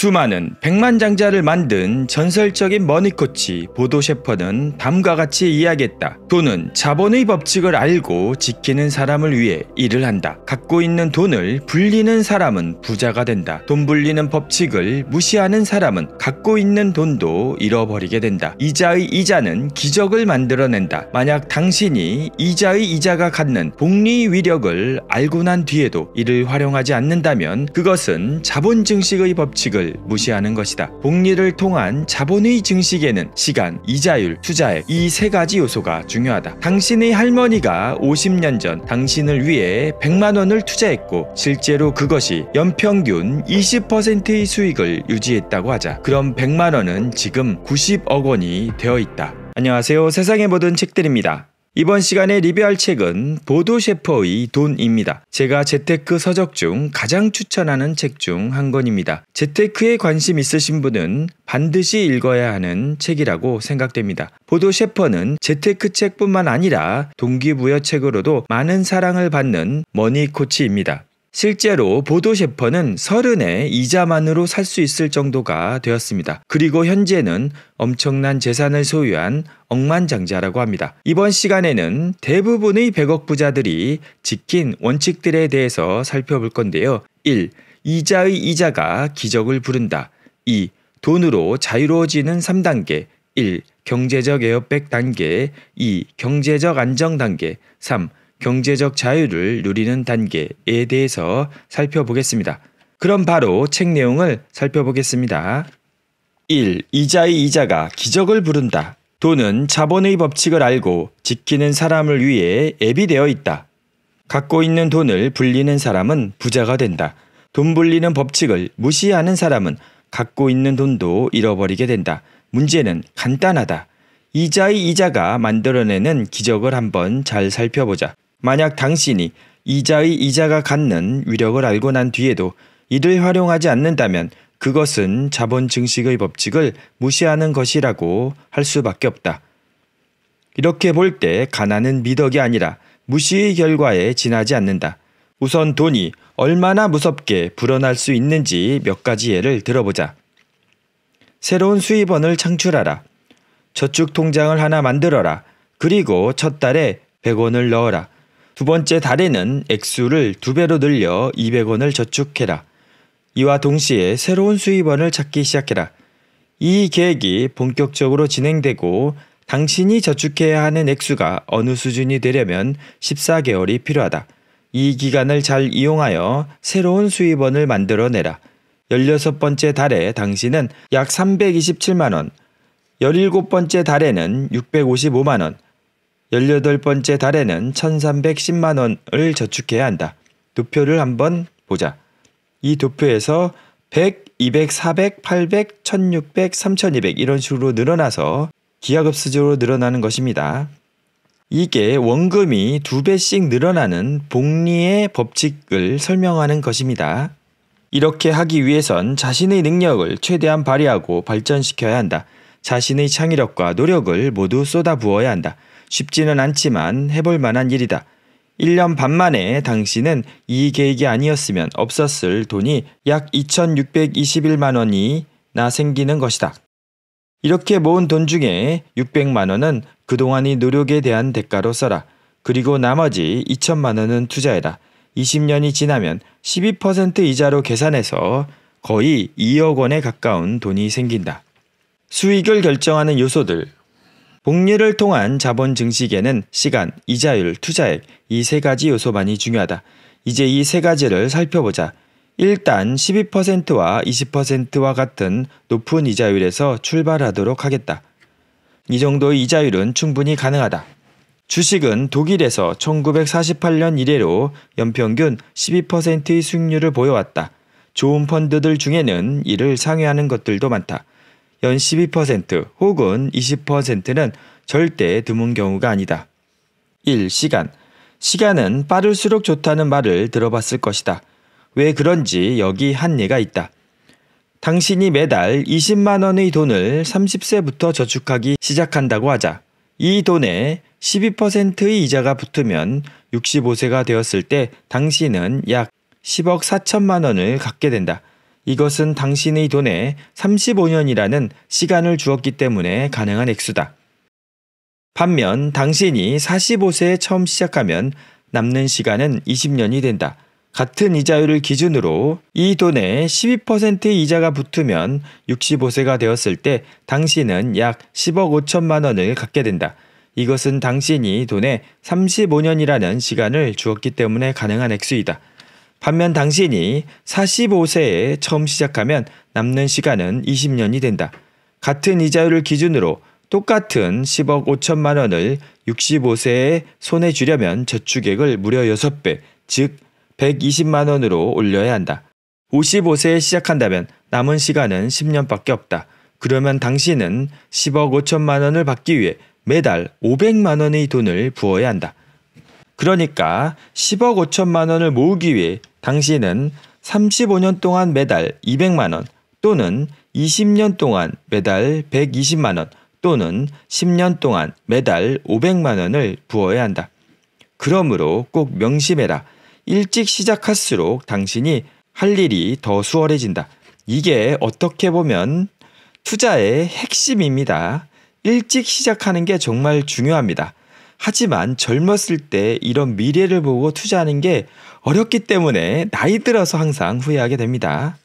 수많은 백만장자를 만든 전설적인 머니코치 보도 셰퍼는 다음과 같이 이야기했다. 돈은 자본의 법칙을 알고 지키는 사람을 위해 일을 한다. 갖고 있는 돈을 불리는 사람은 부자가 된다. 돈 불리는 법칙을 무시하는 사람은 갖고 있는 돈도 잃어버리게 된다. 이자의 이자는 기적을 만들어낸다. 만약 당신이 이자의 이자가 갖는 복리 위력을 알고 난 뒤에도 이를 활용하지 않는다면 그것은 자본 증식의 법칙을 이익을 무시하는 것이다. 복리를 통한 자본의 증식에는 시간, 이자율, 투자액 이 세 가지 요소가 중요하다. 당신의 할머니가 50년 전 당신을 위해 100만 원을 투자했고 실제로 그것이 연평균 20%의 수익을 유지했다고 하자. 그럼 100만 원은 지금 90억 원이 되어 있다. 안녕하세요. 세상의 모든 책들입니다. 이번 시간에 리뷰할 책은 보도 셰퍼의 돈입니다. 제가 재테크 서적 중 가장 추천하는 책 중 한 권입니다. 재테크에 관심 있으신 분은 반드시 읽어야 하는 책이라고 생각됩니다. 보도 셰퍼는 재테크 책뿐만 아니라 동기부여 책으로도 많은 사랑을 받는 머니 코치입니다. 실제로 보도 셰퍼는 서른에 이자만으로 살 수 있을 정도가 되었습니다. 그리고 현재는 엄청난 재산을 소유한 억만장자라고 합니다. 이번 시간에는 대부분의 백억 부자들이 지킨 원칙들에 대해서 살펴볼 건데요. 1. 이자의 이자가 기적을 부른다. 2. 돈으로 자유로워지는 3단계. 1. 경제적 에어백 단계. 2. 경제적 안정 단계. 3. 경제적 자유를 누리는 단계에 대해서 살펴보겠습니다. 그럼 바로 책 내용을 살펴보겠습니다. 1. 이자의 이자가 기적을 부른다. 돈은 자본의 법칙을 알고 지키는 사람을 위해 앱이 되어 있다. 갖고 있는 돈을 불리는 사람은 부자가 된다. 돈 불리는 법칙을 무시하는 사람은 갖고 있는 돈도 잃어버리게 된다. 문제는 간단하다. 이자의 이자가 만들어내는 기적을 한번 잘 살펴보자. 만약 당신이 이자의 이자가 갖는 위력을 알고 난 뒤에도 이를 활용하지 않는다면 그것은 자본 증식의 법칙을 무시하는 것이라고 할 수밖에 없다. 이렇게 볼 때 가난은 미덕이 아니라 무시의 결과에 지나지 않는다. 우선 돈이 얼마나 무섭게 불어날 수 있는지 몇 가지 예를 들어보자. 새로운 수입원을 창출하라. 저축 통장을 하나 만들어라. 그리고 첫 달에 100원을 넣어라. 두 번째 달에는 액수를 두 배로 늘려 200원을 저축해라. 이와 동시에 새로운 수입원을 찾기 시작해라. 이 계획이 본격적으로 진행되고 당신이 저축해야 하는 액수가 어느 수준이 되려면 14개월이 필요하다. 이 기간을 잘 이용하여 새로운 수입원을 만들어내라. 16번째 달에 당신은 약 327만원, 17번째 달에는 655만원, 18번째 달에는 1310만 원을 저축해야 한다. 도표를 한번 보자. 이 도표에서 100, 200, 400, 800, 1600, 3200 이런 식으로 늘어나서 기하급수적으로 늘어나는 것입니다. 이게 원금이 두 배씩 늘어나는 복리의 법칙을 설명하는 것입니다. 이렇게 하기 위해선 자신의 능력을 최대한 발휘하고 발전시켜야 한다. 자신의 창의력과 노력을 모두 쏟아부어야 한다. 쉽지는 않지만 해볼 만한 일이다. 1년 반 만에 당신은 이 계획이 아니었으면 없었을 돈이 약 2,621만 원이 나 생기는 것이다. 이렇게 모은 돈 중에 600만 원은 그동안의 노력에 대한 대가로 써라. 그리고 나머지 2천만 원은 투자해라. 20년이 지나면 12% 이자로 계산해서 거의 2억 원에 가까운 돈이 생긴다. 수익을 결정하는 요소들 복리를 통한 자본 증식에는 시간, 이자율, 투자액 이 세 가지 요소만이 중요하다. 이제 이 세 가지를 살펴보자. 일단 12%와 20%와 같은 높은 이자율에서 출발하도록 하겠다. 이 정도의 이자율은 충분히 가능하다. 주식은 독일에서 1948년 이래로 연평균 12%의 수익률을 보여왔다. 좋은 펀드들 중에는 이를 상회하는 것들도 많다. 연12% 혹은 20%는 절대 드문 경우가 아니다. 1. 시간. 시간은 빠를수록 좋다는 말을 들어봤을 것이다. 왜 그런지 여기 한 예가 있다. 당신이 매달 20만 원의 돈을 30세부터 저축하기 시작한다고 하자. 이 돈에 12%의 이자가 붙으면 65세가 되었을 때 당신은 약 10억 4천만 원을 갖게 된다. 이것은 당신의 돈에 35년이라는 시간을 주었기 때문에 가능한 액수다. 반면 당신이 45세에 처음 시작하면 남는 시간은 20년이 된다. 같은 이자율을 기준으로 이 돈에 12%의 이자가 붙으면 65세가 되었을 때 당신은 약 10억 5천만 원을 갖게 된다. 이것은 당신이 돈에 35년이라는 시간을 주었기 때문에 가능한 액수이다. 반면 당신이 45세에 처음 시작하면 남는 시간은 20년이 된다. 같은 이자율을 기준으로 똑같은 10억 5천만 원을 65세에 손에 쥐려면 저축액을 무려 6배, 즉 120만 원으로 올려야 한다. 55세에 시작한다면 남은 시간은 10년밖에 없다. 그러면 당신은 10억 5천만 원을 받기 위해 매달 500만 원의 돈을 부어야 한다. 그러니까 10억 5천만 원을 모으기 위해 당신은 35년 동안 매달 200만 원 또는 20년 동안 매달 120만 원 또는 10년 동안 매달 500만 원을 부어야 한다. 그러므로 꼭 명심해라. 일찍 시작할수록 당신이 할 일이 더 수월해진다. 이게 어떻게 보면 투자의 핵심입니다. 일찍 시작하는 게 정말 중요합니다. 하지만 젊었을 때 이런 미래를 보고 투자하는 게 어렵기 때문에 나이 들어서 항상 후회하게 됩니다.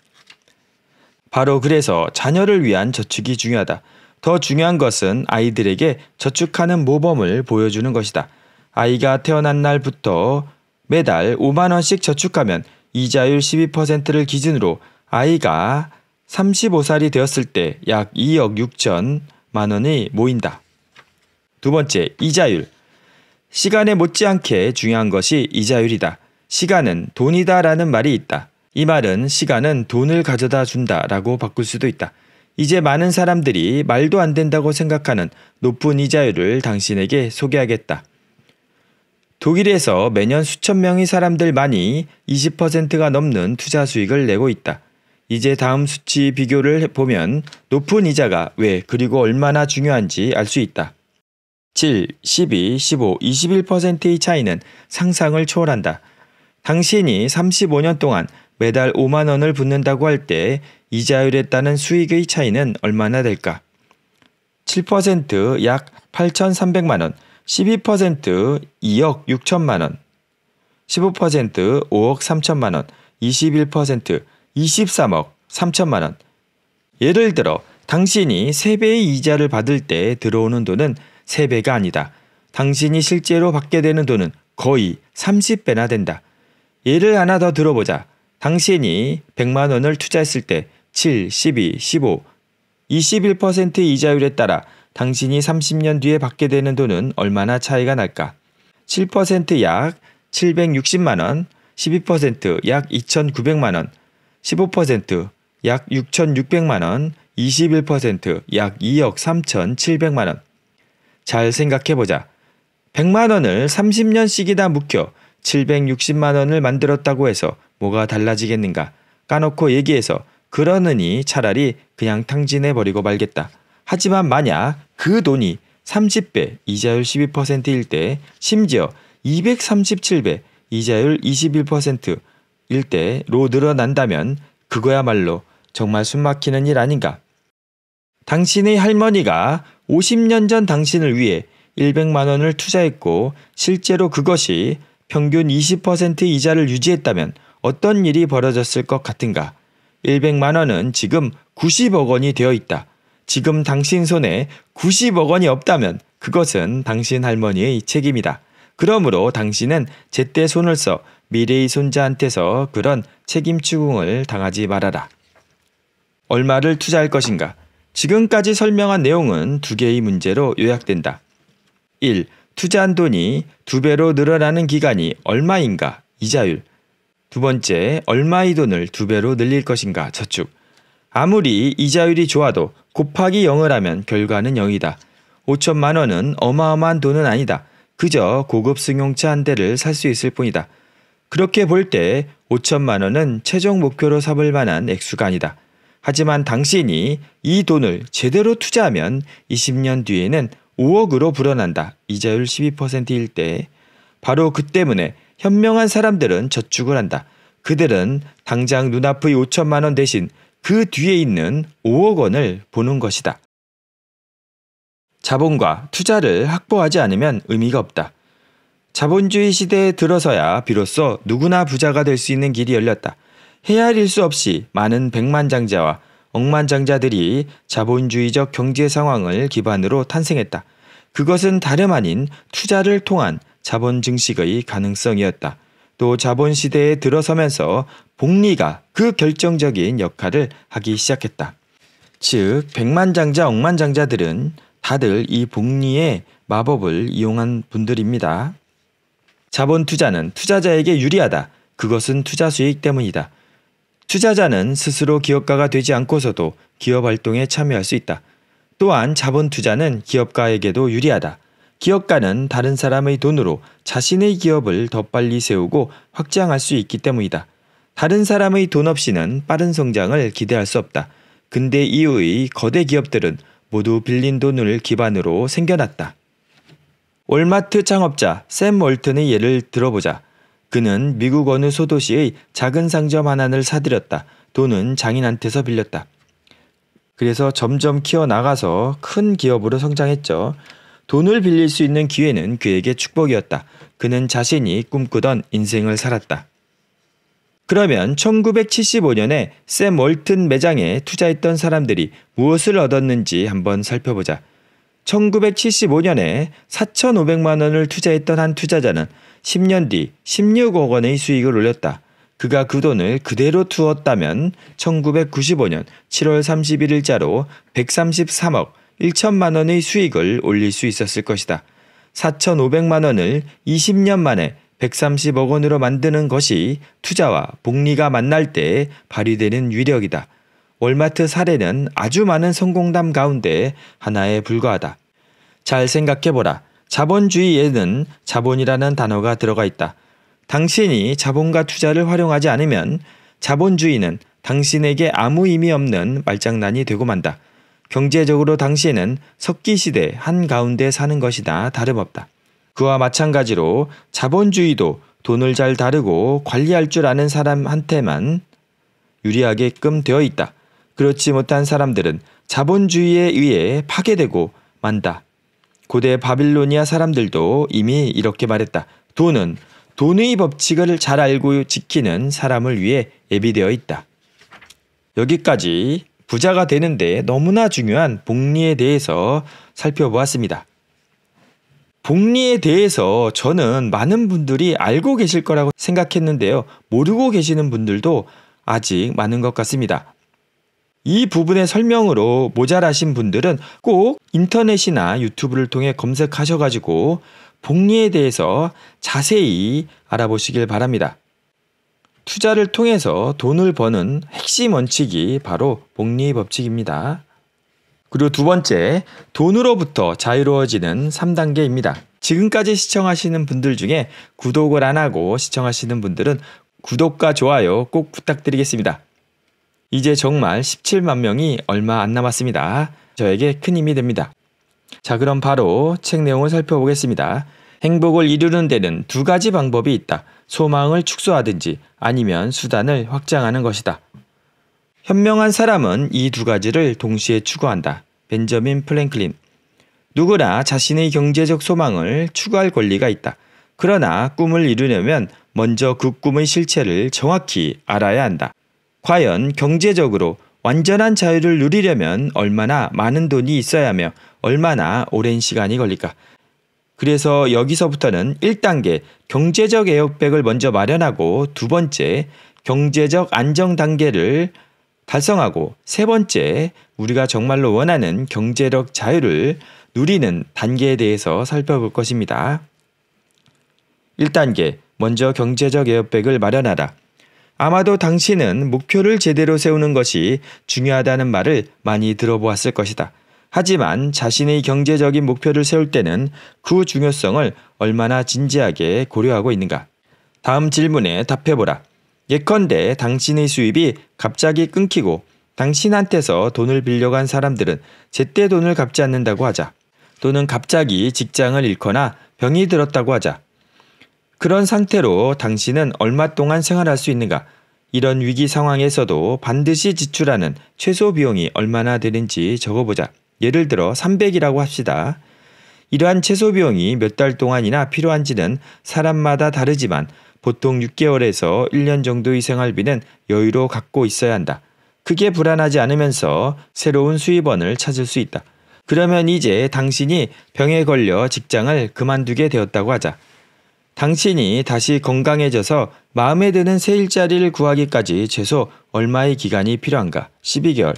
바로 그래서 자녀를 위한 저축이 중요하다. 더 중요한 것은 아이들에게 저축하는 모범을 보여주는 것이다. 아이가 태어난 날부터 매달 5만원씩 저축하면 이자율 12%를 기준으로 아이가 35살이 되었을 때 약 2억 6천만 원이 모인다. 두 번째, 이자율. 시간에 못지않게 중요한 것이 이자율이다. 시간은 돈이다 라는 말이 있다. 이 말은 시간은 돈을 가져다 준다 라고 바꿀 수도 있다. 이제 많은 사람들이 말도 안 된다고 생각하는 높은 이자율을 당신에게 소개하겠다. 독일에서 매년 수천 명의 사람들만이 20%가 넘는 투자 수익을 내고 있다. 이제 다음 수치 비교를 보면 높은 이자가 왜 그리고 얼마나 중요한지 알 수 있다. 7, 12, 15, 21%의 차이는 상상을 초월한다. 당신이 35년 동안 매달 5만 원을 붓는다고 할 때 이자율에 따른 수익의 차이는 얼마나 될까? 7%약 8,300만 원, 12% 2억 6천만 원, 15% 5억 3천만 원, 21% 23억 3천만 원. 예를 들어 당신이 3배의 이자를 받을 때 들어오는 돈은 3배가 아니다. 당신이 실제로 받게 되는 돈은 거의 30배나 된다. 예를 하나 더 들어보자. 당신이 100만 원을 투자했을 때 7, 12, 15, 21% 이자율에 따라 당신이 30년 뒤에 받게 되는 돈은 얼마나 차이가 날까? 7%약 760만 원, 12%약 2,900만 원, 15%약 6,600만 원, 21%약 2억 3,700만 원. 잘 생각해보자. 100만 원을 30년씩이나 묵혀 760만 원을 만들었다고 해서 뭐가 달라지겠는가. 까놓고 얘기해서 그러느니 차라리 그냥 탕진해버리고 말겠다. 하지만 만약 그 돈이 30배 이자율 12%일 때 심지어 237배 이자율 21%일 때로 늘어난다면 그거야말로 정말 숨막히는 일 아닌가. 당신의 할머니가 50년 전 당신을 위해 100만 원을 투자했고 실제로 그것이 평균 20% 이자를 유지했다면 어떤 일이 벌어졌을 것 같은가? 100만 원은 지금 90억 원이 되어 있다. 지금 당신 손에 90억 원이 없다면 그것은 당신 할머니의 책임이다. 그러므로 당신은 제때 손을 써 미래의 손자한테서 그런 책임 추궁을 당하지 말아라. 얼마를 투자할 것인가? 지금까지 설명한 내용은 두 개의 문제로 요약된다. 1. 투자한 돈이 두 배로 늘어나는 기간이 얼마인가? 이자율. 두 번째, 얼마의 돈을 두 배로 늘릴 것인가? 저축. 아무리 이자율이 좋아도 곱하기 0을 하면 결과는 0이다. 5천만 원은 어마어마한 돈은 아니다. 그저 고급 승용차 한 대를 살 수 있을 뿐이다. 그렇게 볼 때 5천만 원은 최종 목표로 삼을 만한 액수가 아니다. 하지만 당신이 이 돈을 제대로 투자하면 20년 뒤에는 5억으로 불어난다. 이자율 12%일 때 바로 그 때문에 현명한 사람들은 저축을 한다. 그들은 당장 눈앞의 5천만 원 대신 그 뒤에 있는 5억 원을 보는 것이다. 자본과 투자를 확보하지 않으면 의미가 없다. 자본주의 시대에 들어서야 비로소 누구나 부자가 될 수 있는 길이 열렸다. 헤아릴 수 없이 많은 백만장자와 억만장자들이 자본주의적 경제 상황을 기반으로 탄생했다. 그것은 다름 아닌 투자를 통한 자본 증식의 가능성이었다. 또 자본 시대에 들어서면서 복리가 그 결정적인 역할을 하기 시작했다. 즉 백만장자 억만장자들은 다들 이 복리의 마법을 이용한 분들입니다. 자본 투자는 투자자에게 유리하다. 그것은 투자 수익 때문이다. 투자자는 스스로 기업가가 되지 않고서도 기업 활동에 참여할 수 있다. 또한 자본 투자는 기업가에게도 유리하다. 기업가는 다른 사람의 돈으로 자신의 기업을 더 빨리 세우고 확장할 수 있기 때문이다. 다른 사람의 돈 없이는 빠른 성장을 기대할 수 없다. 근대 이후의 거대 기업들은 모두 빌린 돈을 기반으로 생겨났다. 월마트 창업자 샘 월튼의 예를 들어보자. 그는 미국 어느 소도시의 작은 상점 하나를 사들였다. 돈은 장인한테서 빌렸다. 그래서 점점 키워나가서 큰 기업으로 성장했죠. 돈을 빌릴 수 있는 기회는 그에게 축복이었다. 그는 자신이 꿈꾸던 인생을 살았다. 그러면 1975년에 샘 월튼 매장에 투자했던 사람들이 무엇을 얻었는지 한번 살펴보자. 1975년에 4,500만 원을 투자했던 한 투자자는 10년 뒤 16억 원의 수익을 올렸다. 그가 그 돈을 그대로 두었다면 1995년 7월 31일자로 133억 1천만 원의 수익을 올릴 수 있었을 것이다. 4,500만 원을 20년 만에 130억 원으로 만드는 것이 투자와 복리가 만날 때 발휘되는 위력이다. 월마트 사례는 아주 많은 성공담 가운데 하나에 불과하다. 잘 생각해보라. 자본주의에는 자본이라는 단어가 들어가 있다. 당신이 자본과 투자를 활용하지 않으면 자본주의는 당신에게 아무 의미 없는 말장난이 되고 만다. 경제적으로 당신은 석기시대 한가운데 사는 것이다 다름없다. 그와 마찬가지로 자본주의도 돈을 잘 다루고 관리할 줄 아는 사람한테만 유리하게끔 되어 있다. 그렇지 못한 사람들은 자본주의에 의해 파괴되고 만다. 고대 바빌로니아 사람들도 이미 이렇게 말했다. 돈은 돈의 법칙을 잘 알고 지키는 사람을 위해 예비되어 있다. 여기까지 부자가 되는데 너무나 중요한 복리에 대해서 살펴보았습니다. 복리에 대해서 저는 많은 분들이 알고 계실 거라고 생각했는데요. 모르고 계시는 분들도 아직 많은 것 같습니다. 이 부분의 설명으로 모자라신 분들은 꼭 인터넷이나 유튜브를 통해 검색하셔가지고 복리에 대해서 자세히 알아보시길 바랍니다. 투자를 통해서 돈을 버는 핵심 원칙이 바로 복리 법칙입니다. 그리고 두 번째, 돈으로부터 자유로워지는 3단계입니다. 지금까지 시청하시는 분들 중에 구독을 안 하고 시청하시는 분들은 구독과 좋아요 꼭 부탁드리겠습니다. 이제 정말 17만 명이 얼마 안 남았습니다. 저에게 큰 힘이 됩니다. 자 그럼 바로 책 내용을 살펴보겠습니다. 행복을 이루는 데는 두 가지 방법이 있다. 소망을 축소하든지 아니면 수단을 확장하는 것이다. 현명한 사람은 이 두 가지를 동시에 추구한다. 벤저민 플랭클린. 누구나 자신의 경제적 소망을 추구할 권리가 있다. 그러나 꿈을 이루려면 먼저 그 꿈의 실체를 정확히 알아야 한다. 과연 경제적으로 완전한 자유를 누리려면 얼마나 많은 돈이 있어야 하며 얼마나 오랜 시간이 걸릴까? 그래서 여기서부터는 1단계 경제적 에어백을 먼저 마련하고 두 번째 경제적 안정 단계를 달성하고 세 번째 우리가 정말로 원하는 경제적 자유를 누리는 단계에 대해서 살펴볼 것입니다. 1단계 먼저 경제적 에어백을 마련하라. 아마도 당신은 목표를 제대로 세우는 것이 중요하다는 말을 많이 들어보았을 것이다. 하지만 자신의 경제적인 목표를 세울 때는 그 중요성을 얼마나 진지하게 고려하고 있는가? 다음 질문에 답해보라. 예컨대 당신의 수입이 갑자기 끊기고 당신한테서 돈을 빌려간 사람들은 제때 돈을 갚지 않는다고 하자. 또는 갑자기 직장을 잃거나 병이 들었다고 하자. 그런 상태로 당신은 얼마 동안 생활할 수 있는가? 이런 위기 상황에서도 반드시 지출하는 최소 비용이 얼마나 되는지 적어보자. 예를 들어 300이라고 합시다. 이러한 최소 비용이 몇 달 동안이나 필요한지는 사람마다 다르지만 보통 6개월에서 1년 정도의 생활비는 여유로 갖고 있어야 한다. 크게 불안하지 않으면서 새로운 수입원을 찾을 수 있다. 그러면 이제 당신이 병에 걸려 직장을 그만두게 되었다고 하자. 당신이 다시 건강해져서 마음에 드는 새 일자리를 구하기까지 최소 얼마의 기간이 필요한가? 12개월.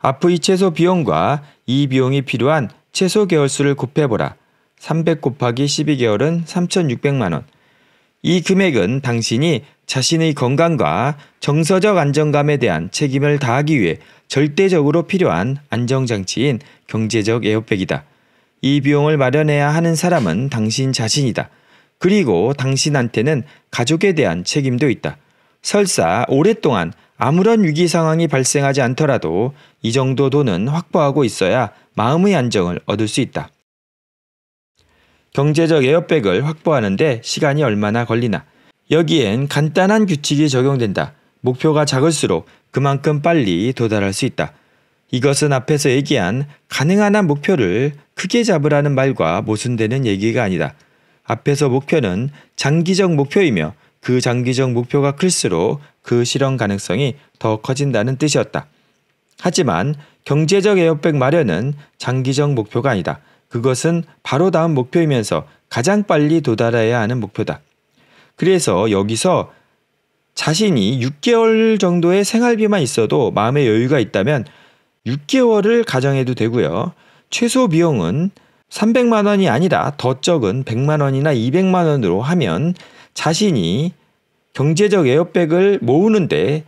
앞의 최소 비용과 이 비용이 필요한 최소 개월수를 곱해보라. 300 곱하기 12개월은 3,600만원. 이 금액은 당신이 자신의 건강과 정서적 안정감에 대한 책임을 다하기 위해 절대적으로 필요한 안정장치인 경제적 에어백이다. 이 비용을 마련해야 하는 사람은 당신 자신이다. 그리고 당신한테는 가족에 대한 책임도 있다. 설사 오랫동안 아무런 위기 상황이 발생하지 않더라도 이 정도 돈은 확보하고 있어야 마음의 안정을 얻을 수 있다. 경제적 에어백을 확보하는데 시간이 얼마나 걸리나. 여기엔 간단한 규칙이 적용된다. 목표가 작을수록 그만큼 빨리 도달할 수 있다. 이것은 앞에서 얘기한 가능한 한 목표를 크게 잡으라는 말과 모순되는 얘기가 아니다. 앞에서 목표는 장기적 목표이며 그 장기적 목표가 클수록 그 실현 가능성이 더 커진다는 뜻이었다. 하지만 경제적 에어백 마련은 장기적 목표가 아니다. 그것은 바로 다음 목표이면서 가장 빨리 도달해야 하는 목표다. 그래서 여기서 자신이 6개월 정도의 생활비만 있어도 마음의 여유가 있다면 6개월을 가정해도 되고요. 최소 비용은 300만 원이 아니라 더 적은 100만 원이나 200만 원으로 하면 자신이 경제적 에어백을 모으는데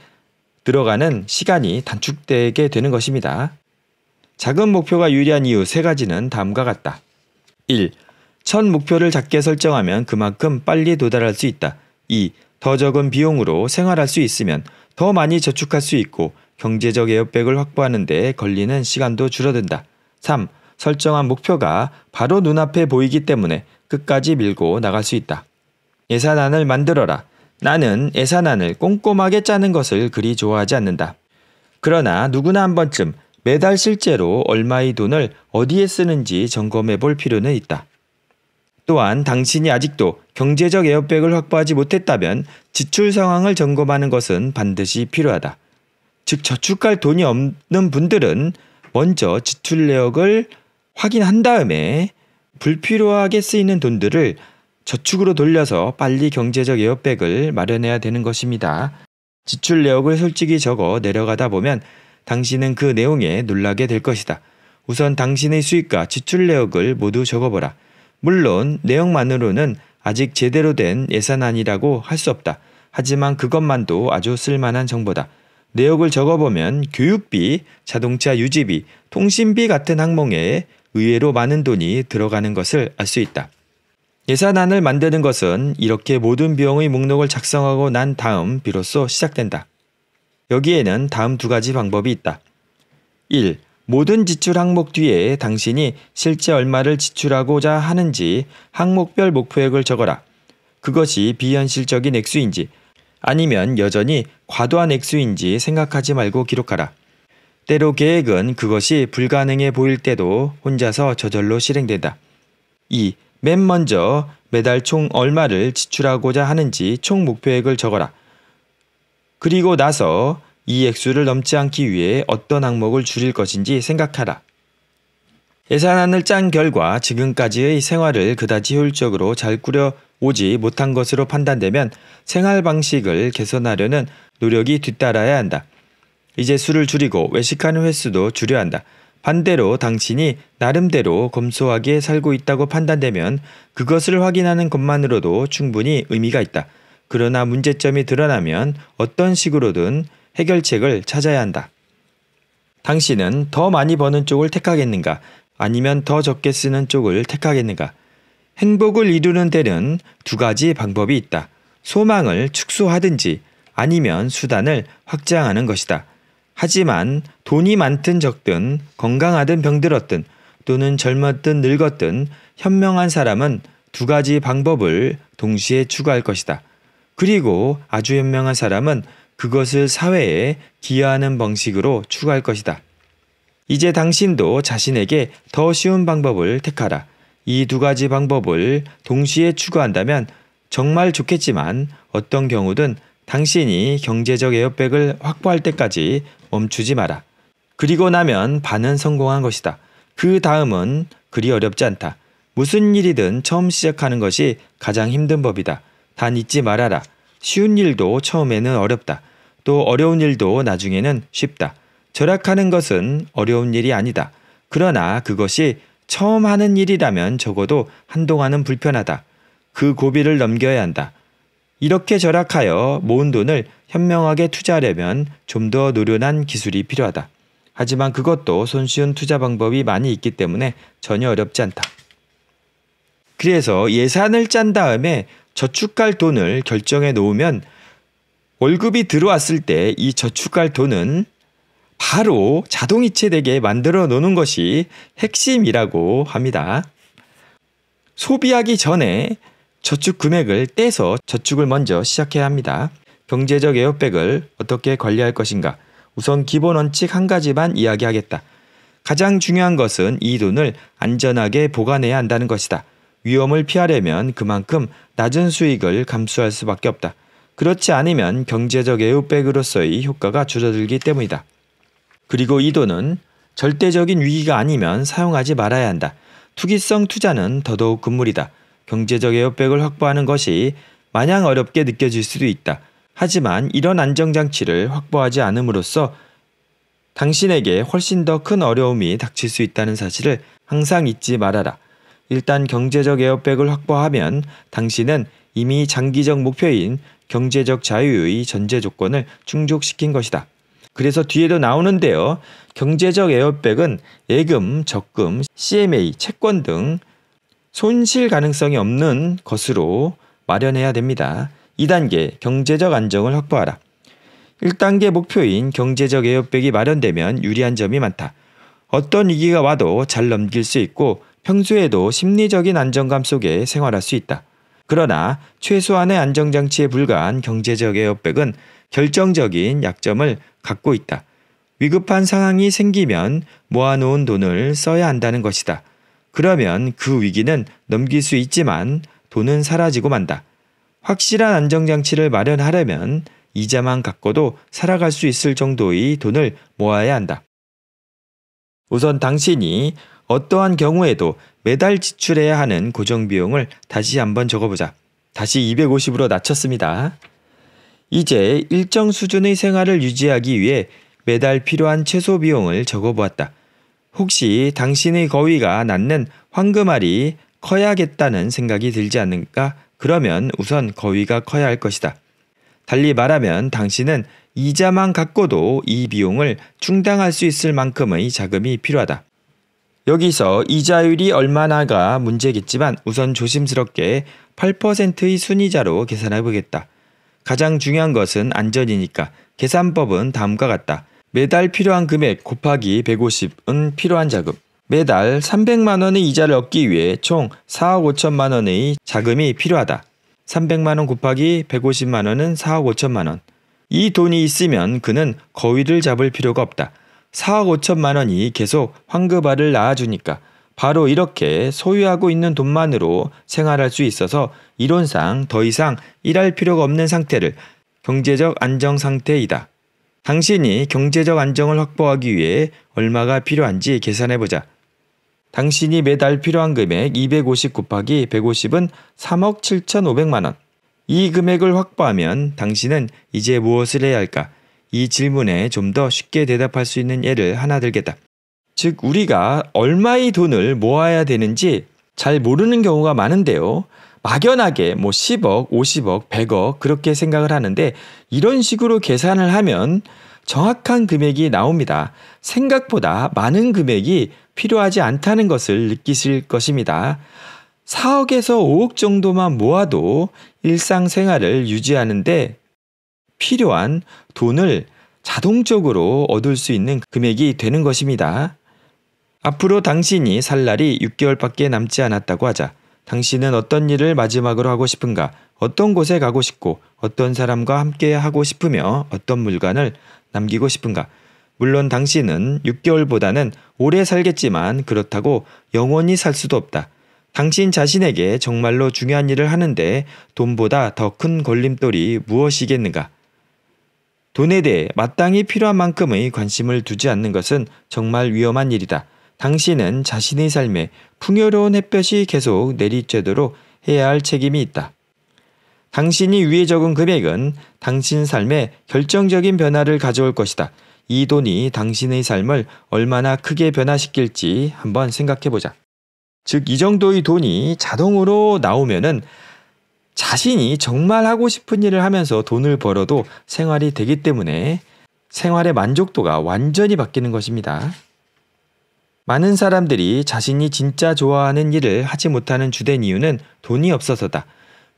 들어가는 시간이 단축되게 되는 것입니다. 작은 목표가 유리한 이유 세 가지는 다음과 같다. 1. 첫 목표를 작게 설정하면 그만큼 빨리 도달할 수 있다. 2. 더 적은 비용으로 생활할 수 있으면 더 많이 저축할 수 있고 경제적 에어백을 확보하는 데 걸리는 시간도 줄어든다. 3. 설정한 목표가 바로 눈앞에 보이기 때문에 끝까지 밀고 나갈 수 있다. 예산안을 만들어라. 나는 예산안을 꼼꼼하게 짜는 것을 그리 좋아하지 않는다. 그러나 누구나 한 번쯤 매달 실제로 얼마의 돈을 어디에 쓰는지 점검해 볼 필요는 있다. 또한 당신이 아직도 경제적 에어백을 확보하지 못했다면 지출 상황을 점검하는 것은 반드시 필요하다. 즉 저축할 돈이 없는 분들은 먼저 지출 내역을 확인한 다음에 불필요하게 쓰이는 돈들을 저축으로 돌려서 빨리 경제적 에어백을 마련해야 되는 것입니다. 지출 내역을 솔직히 적어 내려가다 보면 당신은 그 내용에 놀라게 될 것이다. 우선 당신의 수익과 지출 내역을 모두 적어보라. 물론 내용만으로는 아직 제대로 된 예산안이라고 할 수 없다. 하지만 그것만도 아주 쓸만한 정보다. 내역을 적어보면 교육비, 자동차 유지비, 통신비 같은 항목에 의외로 많은 돈이 들어가는 것을 알 수 있다. 예산안을 만드는 것은 이렇게 모든 비용의 목록을 작성하고 난 다음 비로소 시작된다. 여기에는 다음 두 가지 방법이 있다. 1. 모든 지출 항목 뒤에 당신이 실제 얼마를 지출하고자 하는지 항목별 목표액을 적어라. 그것이 비현실적인 액수인지 아니면 여전히 과도한 액수인지 생각하지 말고 기록하라. 때로 계획은 그것이 불가능해 보일 때도 혼자서 저절로 실행된다. 2. 맨 먼저 매달 총 얼마를 지출하고자 하는지 총 목표액을 적어라. 그리고 나서 이 액수를 넘지 않기 위해 어떤 항목을 줄일 것인지 생각하라. 예산안을 짠 결과 지금까지의 생활을 그다지 효율적으로 잘 꾸려오지 못한 것으로 판단되면 생활 방식을 개선하려는 노력이 뒤따라야 한다. 이제 술을 줄이고 외식하는 횟수도 줄여 야 한다. 반대로 당신이 나름대로 검소하게 살고 있다고 판단되면 그것을 확인하는 것만으로도 충분히 의미가 있다. 그러나 문제점이 드러나면 어떤 식으로든 해결책을 찾아야 한다. 당신은 더 많이 버는 쪽을 택하겠는가? 아니면 더 적게 쓰는 쪽을 택하겠는가? 행복을 이루는 데는 두 가지 방법이 있다. 소망을 축소하든지 아니면 수단을 확장하는 것이다. 하지만 돈이 많든 적든 건강하든 병들었든 또는 젊었든 늙었든 현명한 사람은 두 가지 방법을 동시에 추구할 것이다. 그리고 아주 현명한 사람은 그것을 사회에 기여하는 방식으로 추구할 것이다. 이제 당신도 자신에게 더 쉬운 방법을 택하라. 이 두 가지 방법을 동시에 추구한다면 정말 좋겠지만 어떤 경우든 당신이 경제적 에어백을 확보할 때까지 멈추지 마라. 그리고 나면 반은 성공한 것이다. 그 다음은 그리 어렵지 않다. 무슨 일이든 처음 시작하는 것이 가장 힘든 법이다. 단 잊지 말아라. 쉬운 일도 처음에는 어렵다. 또 어려운 일도 나중에는 쉽다. 절약하는 것은 어려운 일이 아니다. 그러나 그것이 처음 하는 일이라면 적어도 한동안은 불편하다. 그 고비를 넘겨야 한다. 이렇게 절약하여 모은 돈을 현명하게 투자하려면 좀 더 노련한 기술이 필요하다. 하지만 그것도 손쉬운 투자 방법이 많이 있기 때문에 전혀 어렵지 않다. 그래서 예산을 짠 다음에 저축할 돈을 결정해 놓으면 월급이 들어왔을 때 이 저축할 돈은 바로 자동이체되게 만들어 놓는 것이 핵심이라고 합니다. 소비하기 전에 저축 금액을 떼서 저축을 먼저 시작해야 합니다. 경제적 에어백을 어떻게 관리할 것인가? 우선 기본 원칙 한 가지만 이야기하겠다. 가장 중요한 것은 이 돈을 안전하게 보관해야 한다는 것이다. 위험을 피하려면 그만큼 낮은 수익을 감수할 수밖에 없다. 그렇지 않으면 경제적 에어백으로서의 효과가 줄어들기 때문이다. 그리고 이 돈은 절대적인 위기가 아니면 사용하지 말아야 한다. 투기성 투자는 더더욱 금물이다. 경제적 에어백을 확보하는 것이 마냥 어렵게 느껴질 수도 있다. 하지만 이런 안정장치를 확보하지 않음으로써 당신에게 훨씬 더 큰 어려움이 닥칠 수 있다는 사실을 항상 잊지 말아라. 일단 경제적 에어백을 확보하면 당신은 이미 장기적 목표인 경제적 자유의 전제 조건을 충족시킨 것이다. 그래서 뒤에도 나오는데요. 경제적 에어백은 예금, 적금, CMA, 채권 등 손실 가능성이 없는 것으로 마련해야 됩니다. 2단계 경제적 안정을 확보하라. 1단계 목표인 경제적 에어백이 마련되면 유리한 점이 많다. 어떤 위기가 와도 잘 넘길 수 있고 평소에도 심리적인 안정감 속에 생활할 수 있다. 그러나 최소한의 안정장치에 불과한 경제적 에어백은 결정적인 약점을 갖고 있다. 위급한 상황이 생기면 모아놓은 돈을 써야 한다는 것이다. 그러면 그 위기는 넘길 수 있지만 돈은 사라지고 만다. 확실한 안정장치를 마련하려면 이자만 갚고도 살아갈 수 있을 정도의 돈을 모아야 한다. 우선 당신이 어떠한 경우에도 매달 지출해야 하는 고정비용을 다시 한번 적어보자. 다시 250으로 낮췄습니다. 이제 일정 수준의 생활을 유지하기 위해 매달 필요한 최소 비용을 적어보았다. 혹시 당신의 거위가 낳는 황금알이 커야겠다는 생각이 들지 않는가 그러면 우선 거위가 커야 할 것이다. 달리 말하면 당신은 이자만 갖고도 이 비용을 충당할 수 있을 만큼의 자금이 필요하다. 여기서 이자율이 얼마나가 문제겠지만 우선 조심스럽게 8%의 순이자로 계산해 보겠다. 가장 중요한 것은 안전이니까 계산법은 다음과 같다. 매달 필요한 금액 곱하기 150은 필요한 자금. 매달 300만 원의 이자를 얻기 위해 총 4억 5천만 원의 자금이 필요하다. 300만 원 곱하기 150만 원은 4억 5천만 원. 이 돈이 있으면 그는 거위를 잡을 필요가 없다. 4억 5천만 원이 계속 황급알을 낳아주니까 바로 이렇게 소유하고 있는 돈만으로 생활할 수 있어서 이론상 더 이상 일할 필요가 없는 상태를 경제적 안정 상태이다. 당신이 경제적 안정을 확보하기 위해 얼마가 필요한지 계산해보자. 당신이 매달 필요한 금액 250 곱하기 150은 3억 7,500만 원. 이 금액을 확보하면 당신은 이제 무엇을 해야 할까? 이 질문에 좀 더 쉽게 대답할 수 있는 예를 하나 들겠다. 즉, 우리가 얼마의 돈을 모아야 되는지 잘 모르는 경우가 많은데요. 막연하게 뭐 10억, 50억, 100억 그렇게 생각을 하는데 이런 식으로 계산을 하면 정확한 금액이 나옵니다. 생각보다 많은 금액이 필요하지 않다는 것을 느끼실 것입니다. 4억에서 5억 정도만 모아도 일상생활을 유지하는데 필요한 돈을 자동적으로 얻을 수 있는 금액이 되는 것입니다. 앞으로 당신이 살 날이 6개월밖에 남지 않았다고 하자. 당신은 어떤 일을 마지막으로 하고 싶은가? 어떤 곳에 가고 싶고 어떤 사람과 함께 하고 싶으며 어떤 물건을 남기고 싶은가? 물론 당신은 6개월보다는 오래 살겠지만 그렇다고 영원히 살 수도 없다. 당신 자신에게 정말로 중요한 일을 하는데 돈보다 더 큰 걸림돌이 무엇이겠는가? 돈에 대해 마땅히 필요한 만큼의 관심을 두지 않는 것은 정말 위험한 일이다. 당신은 자신의 삶에 풍요로운 햇볕이 계속 내리쬐도록 해야 할 책임이 있다. 당신이 위에 적은 금액은 당신 삶에 결정적인 변화를 가져올 것이다. 이 돈이 당신의 삶을 얼마나 크게 변화시킬지 한번 생각해 보자. 즉, 이 정도의 돈이 자동으로 나오면은 자신이 정말 하고 싶은 일을 하면서 돈을 벌어도 생활이 되기 때문에 생활의 만족도가 완전히 바뀌는 것입니다. 많은 사람들이 자신이 진짜 좋아하는 일을 하지 못하는 주된 이유는 돈이 없어서다.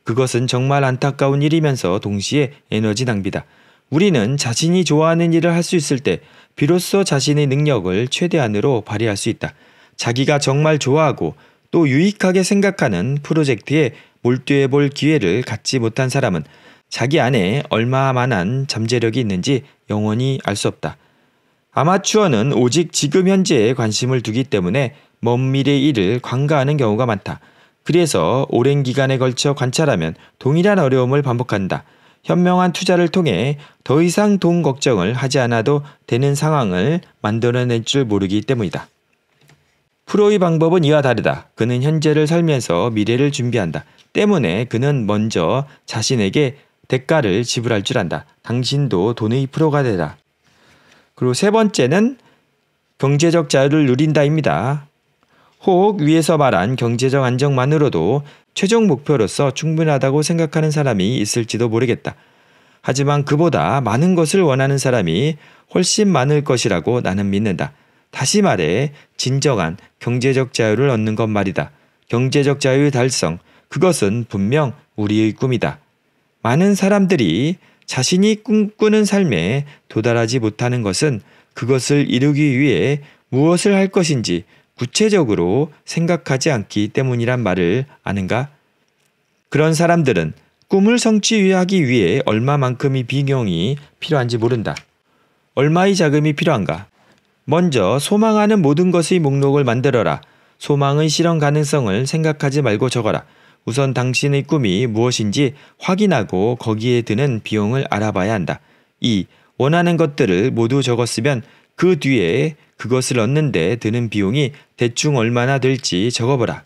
그것은 정말 안타까운 일이면서 동시에 에너지 낭비다. 우리는 자신이 좋아하는 일을 할 수 있을 때 비로소 자신의 능력을 최대한으로 발휘할 수 있다. 자기가 정말 좋아하고 또 유익하게 생각하는 프로젝트에 몰두해 볼 기회를 갖지 못한 사람은 자기 안에 얼마만한 잠재력이 있는지 영원히 알 수 없다. 아마추어는 오직 지금 현재에 관심을 두기 때문에 먼 미래의 일을 관가하는 경우가 많다. 그래서 오랜 기간에 걸쳐 관찰하면 동일한 어려움을 반복한다. 현명한 투자를 통해 더 이상 돈 걱정을 하지 않아도 되는 상황을 만들어낼 줄 모르기 때문이다. 프로의 방법은 이와 다르다. 그는 현재를 살면서 미래를 준비한다. 때문에 그는 먼저 자신에게 대가를 지불할 줄 안다. 당신도 돈의 프로가 되라. 그리고 세 번째는 경제적 자유를 누린다입니다. 혹 위에서 말한 경제적 안정만으로도 최종 목표로서 충분하다고 생각하는 사람이 있을지도 모르겠다. 하지만 그보다 많은 것을 원하는 사람이 훨씬 많을 것이라고 나는 믿는다. 다시 말해, 진정한 경제적 자유를 얻는 것 말이다. 경제적 자유의 달성, 그것은 분명 우리의 꿈이다. 많은 사람들이 자신이 꿈꾸는 삶에 도달하지 못하는 것은 그것을 이루기 위해 무엇을 할 것인지 구체적으로 생각하지 않기 때문이란 말을 아는가? 그런 사람들은 꿈을 성취하기 위해 얼마만큼의 비용이 필요한지 모른다. 얼마의 자금이 필요한가? 먼저 소망하는 모든 것의 목록을 만들어라. 소망의 실현 가능성을 생각하지 말고 적어라. 우선 당신의 꿈이 무엇인지 확인하고 거기에 드는 비용을 알아봐야 한다. 2. 원하는 것들을 모두 적었으면 그 뒤에 그것을 얻는데 드는 비용이 대충 얼마나 들지 적어보라.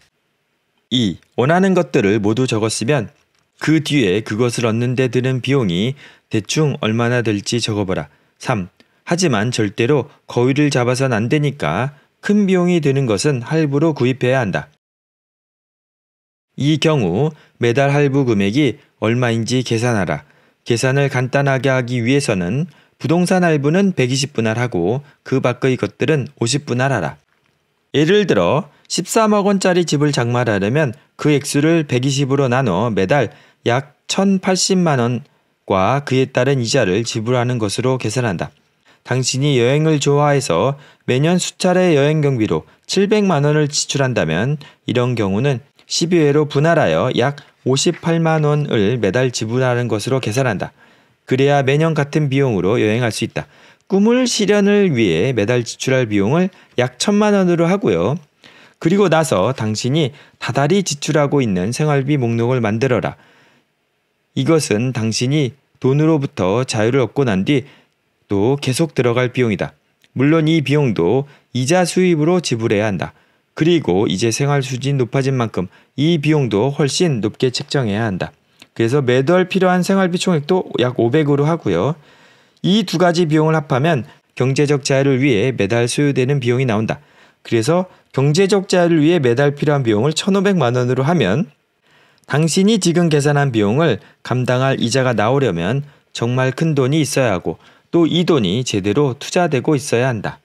2. 원하는 것들을 모두 적었으면 그 뒤에 그것을 얻는데 드는 비용이 대충 얼마나 들지 적어보라. 3. 하지만 절대로 거위를 잡아선 안 되니까 큰 비용이 드는 것은 할부로 구입해야 한다. 이 경우 매달 할부 금액이 얼마인지 계산하라. 계산을 간단하게 하기 위해서는 부동산 할부는 120분할하고 그 밖의 것들은 50분할하라. 예를 들어 13억 원짜리 집을 장만하려면 그 액수를 120으로 나눠 매달 약 1,080만 원과 그에 따른 이자를 지불하는 것으로 계산한다. 당신이 여행을 좋아해서 매년 수차례 여행 경비로 700만 원을 지출한다면 이런 경우는 12회로 분할하여 약 58만 원을 매달 지불하는 것으로 계산한다. 그래야 매년 같은 비용으로 여행할 수 있다. 꿈을 실현을 위해 매달 지출할 비용을 약1 0 0 0만 원으로 하고요. 그리고 나서 당신이 다달이 지출하고 있는 생활비 목록을 만들어라. 이것은 당신이 돈으로부터 자유를 얻고 난 뒤 또 계속 들어갈 비용이다. 물론 이 비용도 이자 수입으로 지불해야 한다. 그리고 이제 생활 수준이 높아진 만큼 이 비용도 훨씬 높게 책정해야 한다. 그래서 매달 필요한 생활비 총액도 약 500으로 하고요. 이 두 가지 비용을 합하면 경제적 자유를 위해 매달 소요되는 비용이 나온다. 그래서 경제적 자유를 위해 매달 필요한 비용을 1,500만 원으로 하면 당신이 지금 계산한 비용을 감당할 이자가 나오려면 정말 큰 돈이 있어야 하고 또 이 돈이 제대로 투자되고 있어야 한다.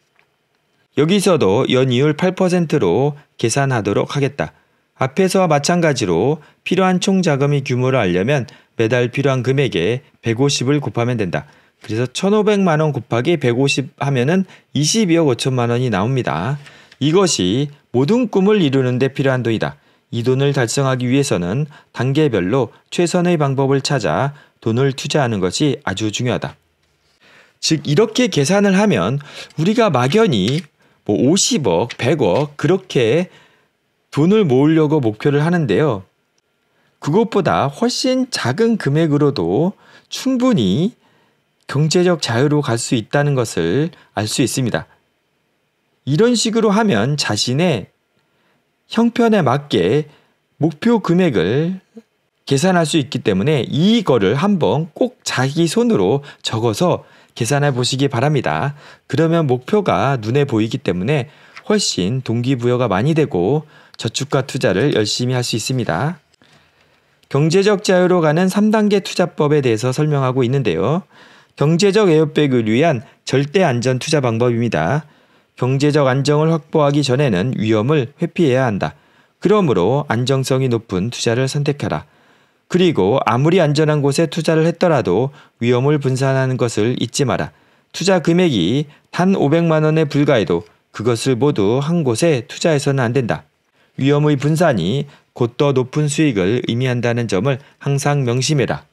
여기서도 연이율 8%로 계산하도록 하겠다. 앞에서와 마찬가지로 필요한 총 자금의 규모를 알려면 매달 필요한 금액의 150을 곱하면 된다. 그래서 1,500만 원 곱하기 150 하면은 22억 5천만 원이 나옵니다. 이것이 모든 꿈을 이루는 데 필요한 돈이다. 이 돈을 달성하기 위해서는 단계별로 최선의 방법을 찾아 돈을 투자하는 것이 아주 중요하다. 즉 이렇게 계산을 하면 우리가 막연히 뭐 50억, 100억 그렇게 돈을 모으려고 목표를 하는데요. 그것보다 훨씬 작은 금액으로도 충분히 경제적 자유로 갈 수 있다는 것을 알 수 있습니다. 이런 식으로 하면 자신의 형편에 맞게 목표 금액을 계산할 수 있기 때문에 이거를 한번 꼭 자기 손으로 적어서 계산해 보시기 바랍니다. 그러면 목표가 눈에 보이기 때문에 훨씬 동기부여가 많이 되고 저축과 투자를 열심히 할 수 있습니다. 경제적 자유로 가는 3단계 투자법에 대해서 설명하고 있는데요. 경제적 에어백을 위한 절대 안전 투자 방법입니다. 경제적 안정을 확보하기 전에는 위험을 회피해야 한다. 그러므로 안정성이 높은 투자를 선택하라. 그리고 아무리 안전한 곳에 투자를 했더라도 위험을 분산하는 것을 잊지 마라. 투자 금액이 단 500만 원에 불과해도 그것을 모두 한 곳에 투자해서는 안 된다. 위험의 분산이 곧 더 높은 수익을 의미한다는 점을 항상 명심해라.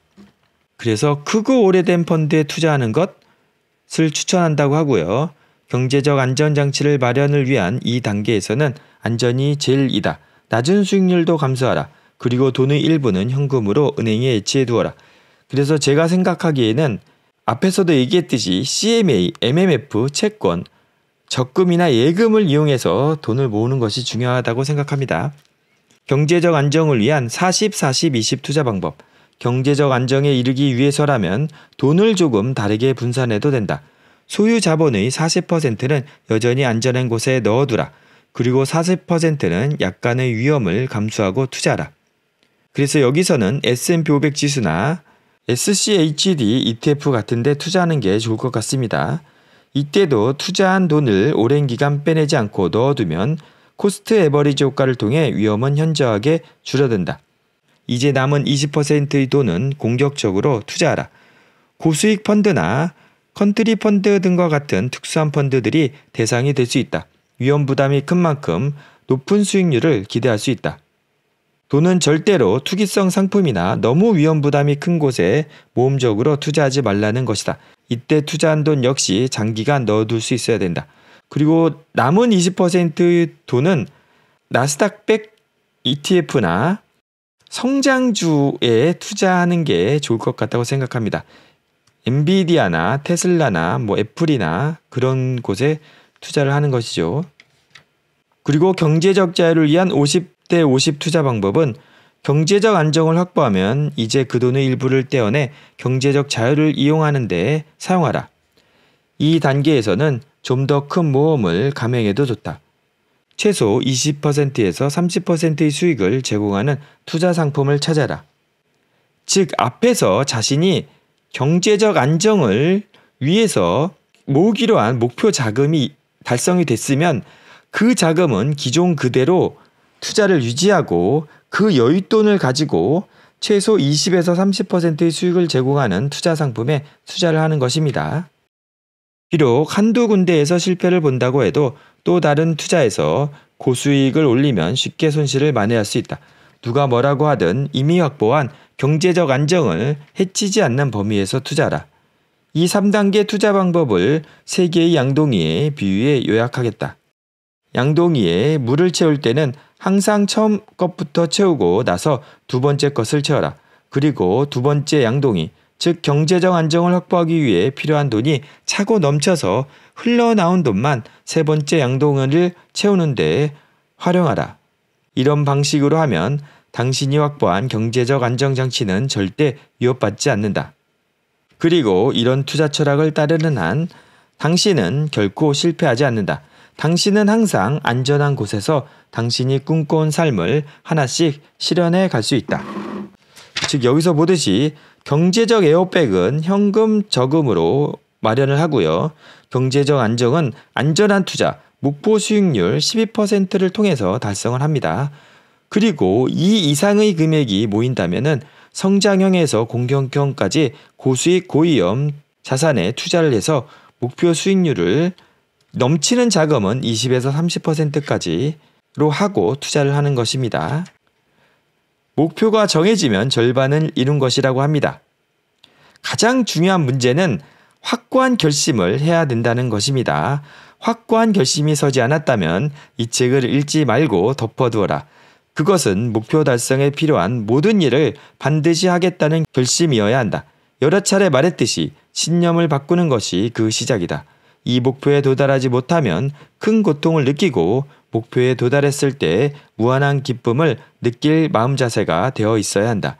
그래서 크고 오래된 펀드에 투자하는 것을 추천한다고 하고요. 경제적 안전장치를 마련을 위한 이 단계에서는 안전이 제일이다. 낮은 수익률도 감수하라. 그리고 돈의 일부는 현금으로 은행에 예치해 두어라. 그래서 제가 생각하기에는 앞에서도 얘기했듯이 CMA, MMF, 채권, 적금이나 예금을 이용해서 돈을 모으는 것이 중요하다고 생각합니다. 경제적 안정을 위한 40, 40, 20 투자 방법. 경제적 안정에 이르기 위해서라면 돈을 조금 다르게 분산해도 된다. 소유 자본의 40%는 여전히 안전한 곳에 넣어두라. 그리고 40%는 약간의 위험을 감수하고 투자하라. 그래서 여기서는 S&P 500 지수나 SCHD ETF 같은데 투자하는 게 좋을 것 같습니다. 이때도 투자한 돈을 오랜 기간 빼내지 않고 넣어두면 코스트 에버리지 효과를 통해 위험은 현저하게 줄어든다. 이제 남은 20%의 돈은 공격적으로 투자하라. 고수익 펀드나 컨트리 펀드 등과 같은 특수한 펀드들이 대상이 될 수 있다. 위험 부담이 큰 만큼 높은 수익률을 기대할 수 있다. 돈은 절대로 투기성 상품이나 너무 위험 부담이 큰 곳에 모험적으로 투자하지 말라는 것이다. 이때 투자한 돈 역시 장기간 넣어둘 수 있어야 된다. 그리고 남은 20% 돈은 나스닥 백 ETF나 성장주에 투자하는 게 좋을 것 같다고 생각합니다. 엔비디아나 테슬라나 뭐 애플이나 그런 곳에 투자를 하는 것이죠. 그리고 경제적 자유를 위한 50 50대 50 투자 방법은 경제적 안정을 확보하면 이제 그 돈의 일부를 떼어내 경제적 자유를 이용하는 데 사용하라. 이 단계에서는 좀 더 큰 모험을 감행해도 좋다. 최소 20%에서 30%의 수익을 제공하는 투자 상품을 찾아라. 즉, 앞에서 자신이 경제적 안정을 위해서 모으기로 한 목표 자금이 달성이 됐으면 그 자금은 기존 그대로 투자를 유지하고 그 여윳돈을 가지고 최소 20에서 30%의 수익을 제공하는 투자 상품에 투자를 하는 것입니다. 비록 한두 군데에서 실패를 본다고 해도 또 다른 투자에서 고수익을 올리면 쉽게 손실을 만회할 수 있다. 누가 뭐라고 하든 이미 확보한 경제적 안정을 해치지 않는 범위에서 투자라. 이 3단계 투자 방법을 세계의 양동이에비유해 요약하겠다. 양동이에 물을 채울 때는 항상 처음 것부터 채우고 나서 두 번째 것을 채워라. 그리고 두 번째 양동이, 즉 경제적 안정을 확보하기 위해 필요한 돈이 차고 넘쳐서 흘러나온 돈만 세 번째 양동이를 채우는 데 활용하라. 이런 방식으로 하면 당신이 확보한 경제적 안정장치는 절대 위협받지 않는다. 그리고 이런 투자 철학을 따르는 한 당신은 결코 실패하지 않는다. 당신은 항상 안전한 곳에서 당신이 꿈꿔온 삶을 하나씩 실현해 갈 수 있다. 즉 여기서 보듯이 경제적 에어백은 현금 저금으로 마련을 하고요. 경제적 안정은 안전한 투자, 목표 수익률 12%를 통해서 달성을 합니다. 그리고 이 이상의 금액이 모인다면 성장형에서 공경형까지 고수익 고위험 자산에 투자를 해서 목표 수익률을 넘치는 자금은 20에서 30%까지로 하고 투자를 하는 것입니다. 목표가 정해지면 절반을 이룬 것이라고 합니다. 가장 중요한 문제는 확고한 결심을 해야 된다는 것입니다. 확고한 결심이 서지 않았다면 이 책을 읽지 말고 덮어두어라. 그것은 목표 달성에 필요한 모든 일을 반드시 하겠다는 결심이어야 한다. 여러 차례 말했듯이 신념을 바꾸는 것이 그 시작이다. 이 목표에 도달하지 못하면 큰 고통을 느끼고 목표에 도달했을 때 무한한 기쁨을 느낄 마음 자세가 되어 있어야 한다.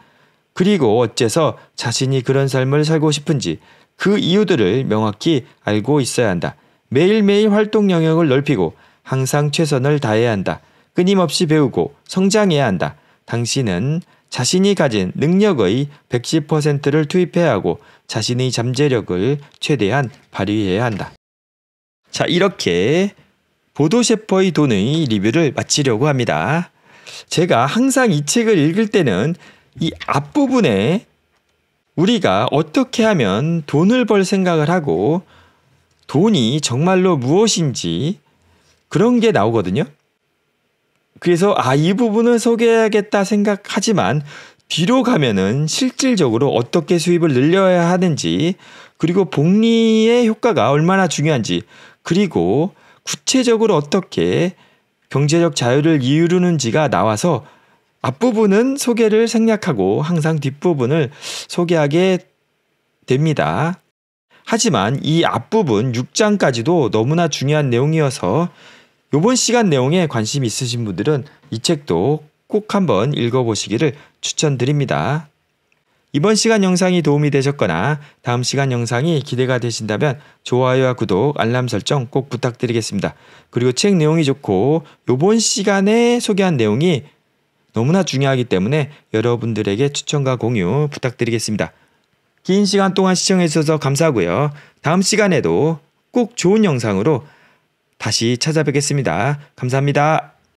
그리고 어째서 자신이 그런 삶을 살고 싶은지 그 이유들을 명확히 알고 있어야 한다. 매일매일 활동 영역을 넓히고 항상 최선을 다해야 한다. 끊임없이 배우고 성장해야 한다. 당신은 자신이 가진 능력의 110%를 투입해야 하고 자신의 잠재력을 최대한 발휘해야 한다. 자, 이렇게 보도셰퍼의 돈의 리뷰를 마치려고 합니다. 제가 항상 이 책을 읽을 때는 이 앞부분에 우리가 어떻게 하면 돈을 벌 생각을 하고 돈이 정말로 무엇인지 그런 게 나오거든요. 그래서 아, 이 부분을 소개해야겠다 생각하지만 뒤로 가면은 실질적으로 어떻게 수입을 늘려야 하는지 그리고 복리의 효과가 얼마나 중요한지 그리고 구체적으로 어떻게 경제적 자유를 이루는지가 나와서 앞부분은 소개를 생략하고 항상 뒷부분을 소개하게 됩니다. 하지만 이 앞부분 6장까지도 너무나 중요한 내용이어서 요번 시간 내용에 관심 있으신 분들은 이 책도 꼭 한번 읽어보시기를 추천드립니다. 이번 시간 영상이 도움이 되셨거나 다음 시간 영상이 기대가 되신다면 좋아요와 구독, 알람 설정 꼭 부탁드리겠습니다. 그리고 책 내용이 좋고 요번 시간에 소개한 내용이 너무나 중요하기 때문에 여러분들에게 추천과 공유 부탁드리겠습니다. 긴 시간 동안 시청해주셔서 감사하고요. 다음 시간에도 꼭 좋은 영상으로 다시 찾아뵙겠습니다. 감사합니다.